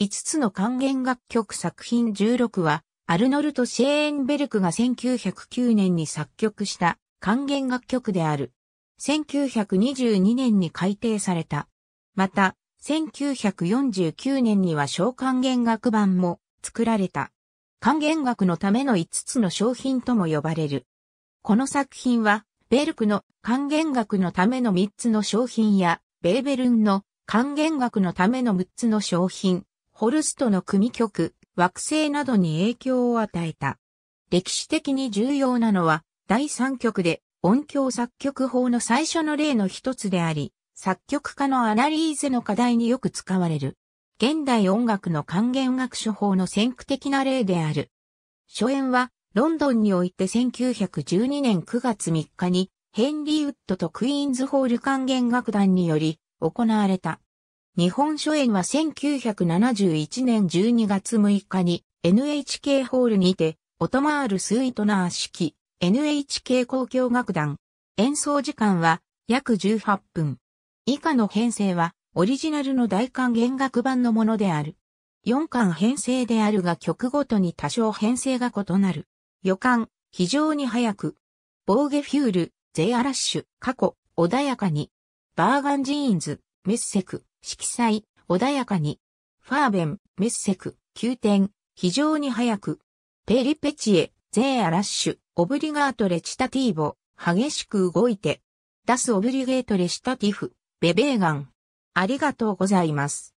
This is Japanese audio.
5つの還元楽曲作品16は、アルノルト・シェーンベルクが1909年に作曲した還元楽曲である。1922年に改訂された。また、1949年には小還元楽版も作られた。還元楽のための5つの商品とも呼ばれる。この作品は、ベルクの還元楽のための3つの商品や、ベーベルンの還元楽のための6つの商品、ホルストの組曲、惑星などに影響を与えた。歴史的に重要なのは、第三曲で音響作曲法の最初の例の一つであり、作曲家のアナリーゼの課題によく使われる。現代音楽の還元学処方の先駆的な例である。初演は、ロンドンにおいて1912年9月3日に、ヘンリー・ウッドとクイーンズホール管弦楽団により行われた。日本書演は1971年12月6日に NHK ホールにて、オトマール・スイートナー式 NHK 交響楽団。演奏時間は約18分。以下の編成はオリジナルの大韓弦楽版のものである。4巻編成であるが曲ごとに多少編成が異なる。予感、非常に早く。ボーゲフュール、ゼアラッシュ、過去、穏やかに。バーガンジーンズ。メッセク、色彩、穏やかに。ファーベン、メッセク、急転、非常に早く。ペリペチエ、ゼーアラッシュ、オブリガートレチタティーボ、激しく動いて。出すオブリゲートレシタティフ、ベベーガン。ありがとうございます。